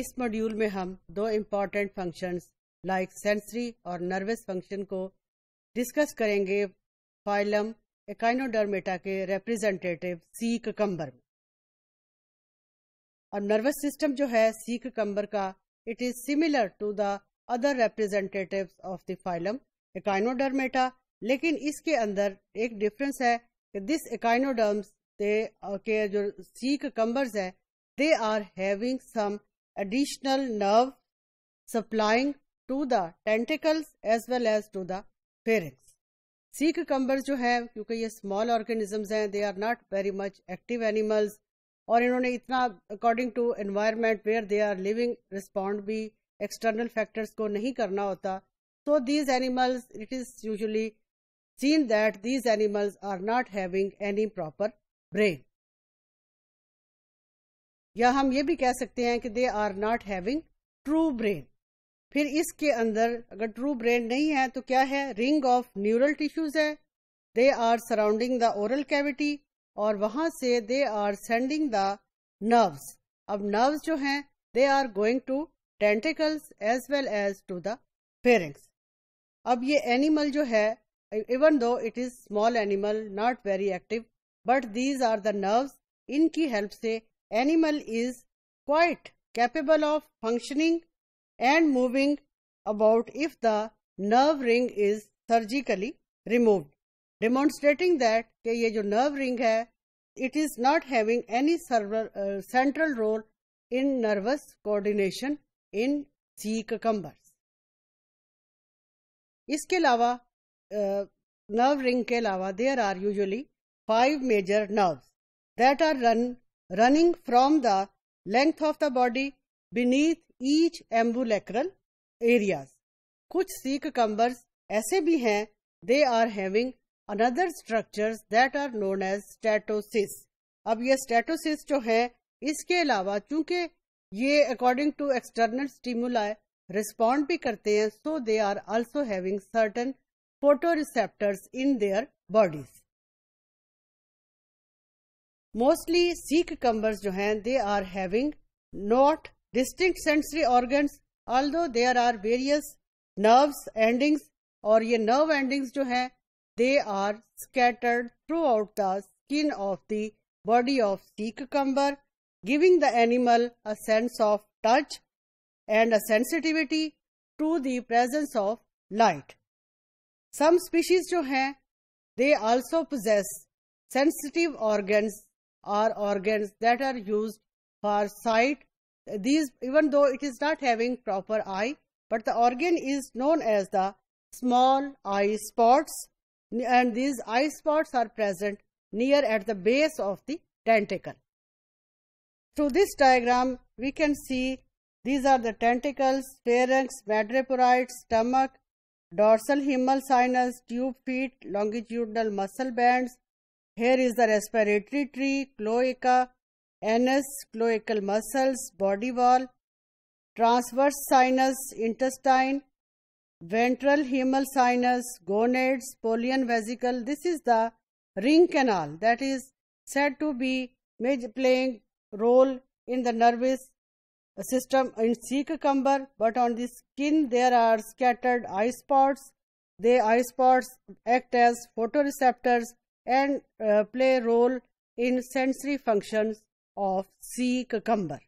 इस मॉड्यूल में हम दो इम्पॉर्टेंट फंक्शंस लाइक सेंसरी और नर्वस फंक्शन को डिस्कस करेंगे फाइलम एकाइनोडर्मेटा के रिप्रेजेंटेटिव सी ककम्बर में और नर्वस सिस्टम जो है सी ककम्बर का it is similar to the other representative of the phylum Echinodermata लेकिन इसके अंदर एक डिफरेंस है कि दिस एकाइनोडर्म्स के जो सी ककम्बर्स है they are having some additional nerve supplying to the tentacles as well as to the pharynx. Sea cucumbers जो हैं क्योंकि ये small organisms हैं, they are not very much active animals और इन्होंने इतना according to environment where they are living respond भी external factors को नहीं करना होता, so these animals it is usually seen that these animals are not having any proper brain. या हम ये भी कह सकते हैं कि they are not having true brain फिर इसके अंदर अगर ट्रू ब्रेन नहीं है तो क्या है रिंग ऑफ न्यूरल टिश्यूज है they are surrounding the oral cavity और वहां से they are sending the nerves अब नर्व्स जो हैं they are going to tentacles as well as to the pharynx अब ये एनिमल जो है even though it is small animal not very active but these are the nerves इनकी help से animal is quite capable of functioning and moving about if the nerve ring is surgically removed demonstrating that कि nerve ring है it is not having any server, uh, central role in nervous coordination in sea cucumbers इसके अलावा uh, nerve ring के अलावा there are usually five major nerves that are run running from the length of the body beneath each ambulacral areas. कुछ सीख कम्बर्स ऐसे भी हैं they are having another structures that are known as statocysts अब ये statocysts जो है इसके अलावा चूंकि ये according to external stimuli respond भी करते हैं so they are also having certain photo receptors in their bodies mostly sea cucumbers जो हैं they are having not distinct sensory organs although there are various nerves endings or ये nerve endings जो हैं they are scattered throughout the skin of the body of sea cucumber giving the animal a sense of touch and a sensitivity to the presence of light. Some species जो हैं they also possess sensitive organs or organs that are used for sight these even though it is not having proper eye but the organ is known as the small eye spots and these eye spots are present near at the base of the tentacle through this diagram we can see these are the tentacles pharynx madreporite, stomach dorsal humeral sinus tube feet longitudinal muscle bands here is the respiratory tree, cloaca, anus, cloacal muscles, body wall, transverse sinus, intestine, ventral humeral sinus, gonads, polian vesicle. This is the ring canal that is said to be major playing role in the nervous system in sea cucumber. But on the skin there are scattered eye spots. They eye spots act as photoreceptors and uh, play a role in sensory functions of sea cucumber.